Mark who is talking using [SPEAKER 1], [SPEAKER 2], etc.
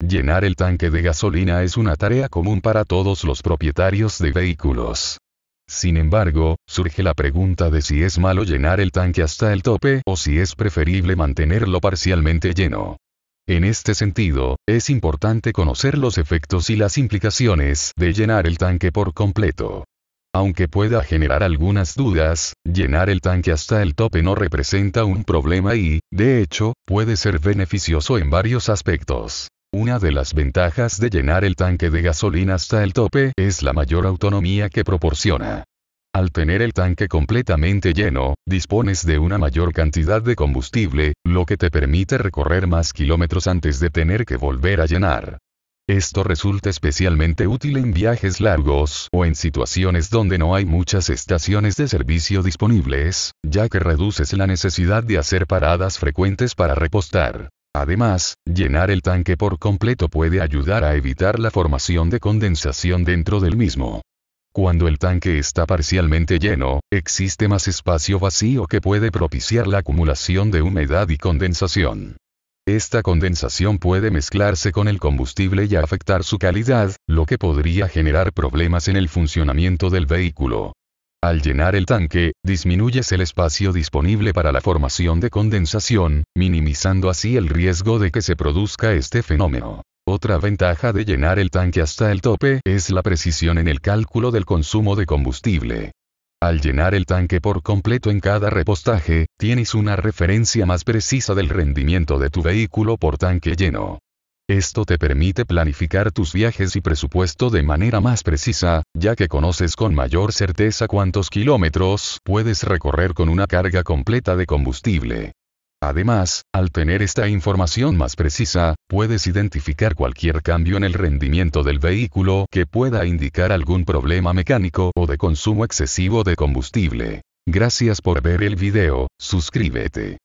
[SPEAKER 1] Llenar el tanque de gasolina es una tarea común para todos los propietarios de vehículos. Sin embargo, surge la pregunta de si es malo llenar el tanque hasta el tope o si es preferible mantenerlo parcialmente lleno. En este sentido, es importante conocer los efectos y las implicaciones de llenar el tanque por completo. Aunque pueda generar algunas dudas, llenar el tanque hasta el tope no representa un problema y, de hecho, puede ser beneficioso en varios aspectos. Una de las ventajas de llenar el tanque de gasolina hasta el tope es la mayor autonomía que proporciona. Al tener el tanque completamente lleno, dispones de una mayor cantidad de combustible, lo que te permite recorrer más kilómetros antes de tener que volver a llenar. Esto resulta especialmente útil en viajes largos o en situaciones donde no hay muchas estaciones de servicio disponibles, ya que reduces la necesidad de hacer paradas frecuentes para repostar. Además, llenar el tanque por completo puede ayudar a evitar la formación de condensación dentro del mismo. Cuando el tanque está parcialmente lleno, existe más espacio vacío que puede propiciar la acumulación de humedad y condensación. Esta condensación puede mezclarse con el combustible y afectar su calidad, lo que podría generar problemas en el funcionamiento del vehículo. Al llenar el tanque, disminuyes el espacio disponible para la formación de condensación, minimizando así el riesgo de que se produzca este fenómeno. Otra ventaja de llenar el tanque hasta el tope es la precisión en el cálculo del consumo de combustible. Al llenar el tanque por completo en cada repostaje, tienes una referencia más precisa del rendimiento de tu vehículo por tanque lleno. Esto te permite planificar tus viajes y presupuesto de manera más precisa, ya que conoces con mayor certeza cuántos kilómetros puedes recorrer con una carga completa de combustible. Además, al tener esta información más precisa, puedes identificar cualquier cambio en el rendimiento del vehículo que pueda indicar algún problema mecánico o de consumo excesivo de combustible. Gracias por ver el video, suscríbete.